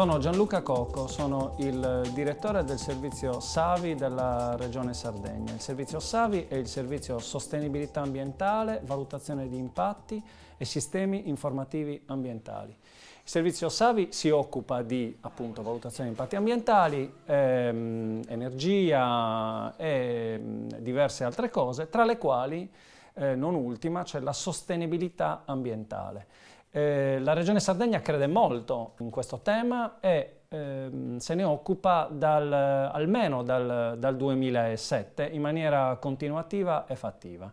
Sono Gianluca Cocco, sono il direttore del servizio SAVI della Regione Sardegna. Il servizio SAVI è il servizio sostenibilità ambientale, valutazione di impatti e sistemi informativi ambientali. Il servizio SAVI si occupa di appunto, valutazione di impatti ambientali, ehm, energia e ehm, diverse altre cose, tra le quali, eh, non ultima, c'è la sostenibilità ambientale. Eh, la Regione Sardegna crede molto in questo tema e ehm, se ne occupa dal, almeno dal, dal 2007 in maniera continuativa e fattiva.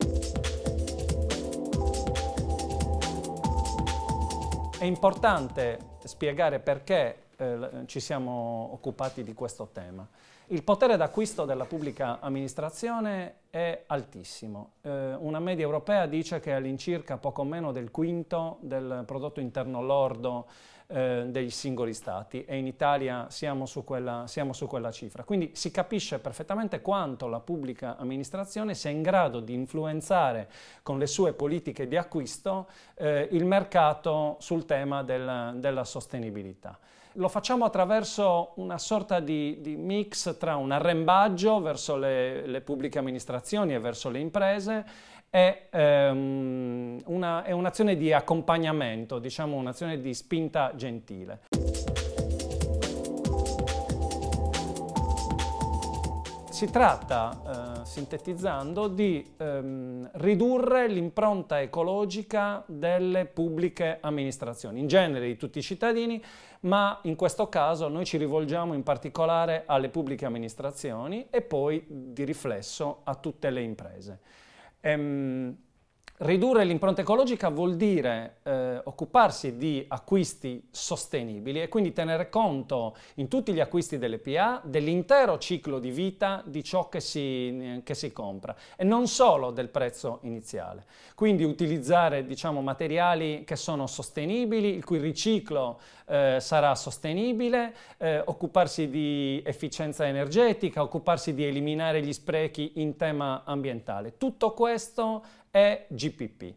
È importante spiegare perché eh, ci siamo occupati di questo tema. Il potere d'acquisto della pubblica amministrazione è altissimo. Eh, una media europea dice che all'incirca poco meno del quinto del prodotto interno lordo eh, dei singoli stati e in Italia siamo su, quella, siamo su quella cifra. Quindi si capisce perfettamente quanto la pubblica amministrazione sia in grado di influenzare con le sue politiche di acquisto eh, il mercato sul tema del, della sostenibilità lo facciamo attraverso una sorta di, di mix tra un arrembaggio verso le, le, pubbliche amministrazioni e verso le imprese è, ehm, una, è un'azione di accompagnamento, diciamo un'azione di spinta gentile. Si tratta, eh, sintetizzando, di ehm, ridurre l'impronta ecologica delle pubbliche amministrazioni, in genere di tutti i cittadini, ma in questo caso noi ci rivolgiamo in particolare alle pubbliche amministrazioni e poi di riflesso a tutte le imprese. Em... Ridurre l'impronta ecologica vuol dire eh, occuparsi di acquisti sostenibili e quindi tenere conto in tutti gli acquisti delle PA dell'intero ciclo di vita di ciò che si, eh, che si, compra e non solo del prezzo iniziale. Quindi utilizzare diciamo, materiali che sono sostenibili, il cui riciclo eh, sarà sostenibile, eh, occuparsi di efficienza energetica, occuparsi di eliminare gli sprechi in tema ambientale. Tutto questo è GPP.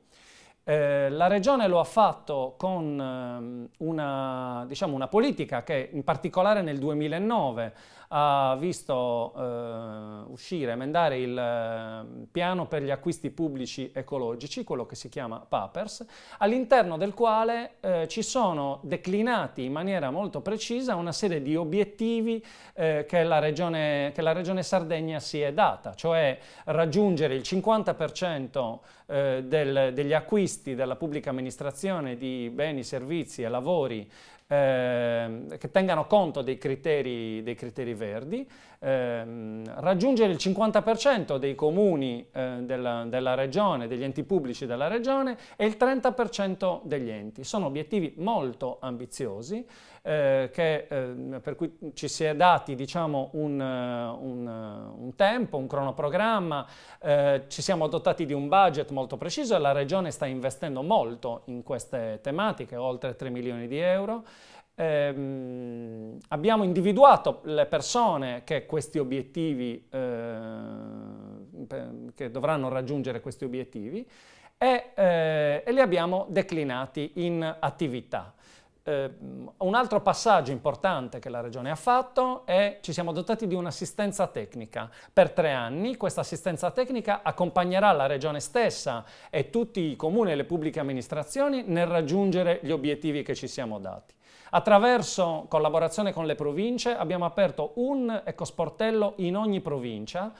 Eh, la Regione lo ha fatto con eh, una, diciamo, una, politica che in particolare nel 2009 ha visto eh, uscire, emendare il ehm, piano per gli acquisti pubblici ecologici, quello che si chiama PAPERS, all'interno del quale eh, ci sono declinati in maniera molto precisa una serie di obiettivi eh, che la, regione, che, la regione, Sardegna si è data, cioè raggiungere il 50% del, degli acquisti acquisti della pubblica amministrazione di beni, servizi e lavori Ehm, che tengano conto dei criteri, dei criteri verdi, eh, raggiungere il 50% dei comuni eh, della, della, regione, degli enti pubblici della regione e il 30% degli enti. Sono obiettivi molto ambiziosi eh, che, ehm, per cui ci si è dati diciamo, un, eh, un, eh, un, tempo, un cronoprogramma, ci siamo dotati di un budget molto preciso e la regione sta investendo molto in queste tematiche, oltre 3 milioni di euro ehm, abbiamo individuato le persone che questi obiettivi, eh, che dovranno raggiungere questi obiettivi e, eh, e li abbiamo declinati in attività. Eh, un altro passaggio importante che la Regione ha fatto è ci siamo dotati di un'assistenza tecnica. Per tre anni questa assistenza tecnica accompagnerà la Regione stessa e tutti i comuni e le pubbliche amministrazioni nel raggiungere gli obiettivi che ci siamo dati. Attraverso collaborazione con le province abbiamo aperto un ecosportello in ogni provincia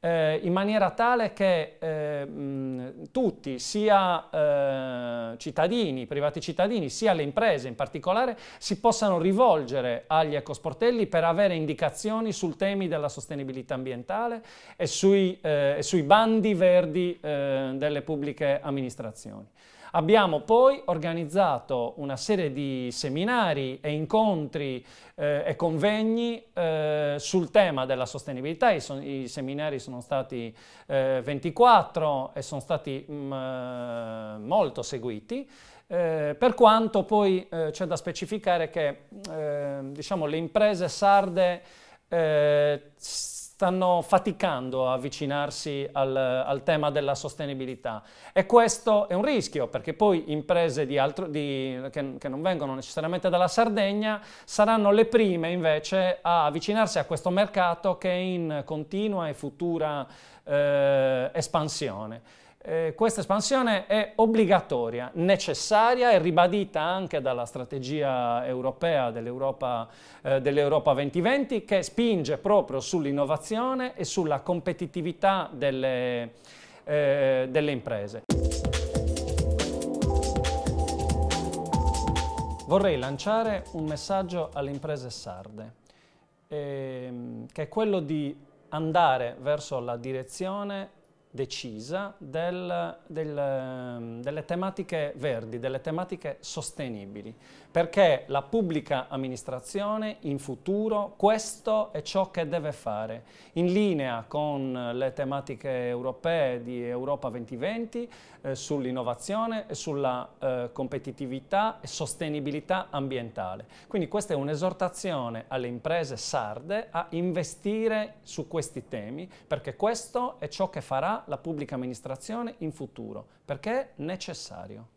eh, in maniera tale che eh, tutti, sia eh, cittadini, privati cittadini, sia le imprese in particolare, si possano rivolgere agli ecosportelli per avere indicazioni sul temi della sostenibilità ambientale e sui, eh, e sui bandi verdi eh, delle pubbliche amministrazioni. Abbiamo poi organizzato una serie di seminari e incontri eh, e convegni eh, sul tema della sostenibilità, I, so, i seminari sono stati eh, 24 e sono stati mh, mm, eh, molto seguiti. Eh, per quanto poi eh, c'è da specificare che eh, diciamo, le imprese sarde eh, stanno faticando a avvicinarsi al, al, tema della sostenibilità e questo è un rischio perché poi imprese di altro, di, che, che, non vengono necessariamente dalla Sardegna saranno le prime invece a avvicinarsi a questo mercato che è in continua e futura eh, espansione. Eh, questa espansione è obbligatoria, necessaria e ribadita anche dalla strategia europea dell'Europa eh, dell 2020 che spinge proprio sull'innovazione e sulla competitività delle, eh, delle imprese. Vorrei lanciare un messaggio alle imprese sarde, ehm, che è quello di andare verso la direzione decisa del, del, ehm, delle tematiche verdi, delle tematiche sostenibili, perché la pubblica amministrazione in futuro questo è ciò che deve fare, in linea con le tematiche europee di Europa 2020 eh, sull'innovazione e sulla eh, competitività e sostenibilità ambientale. Quindi questa è un'esortazione alle imprese sarde a investire su questi temi, perché questo è ciò che farà la pubblica amministrazione in futuro, perché è necessario.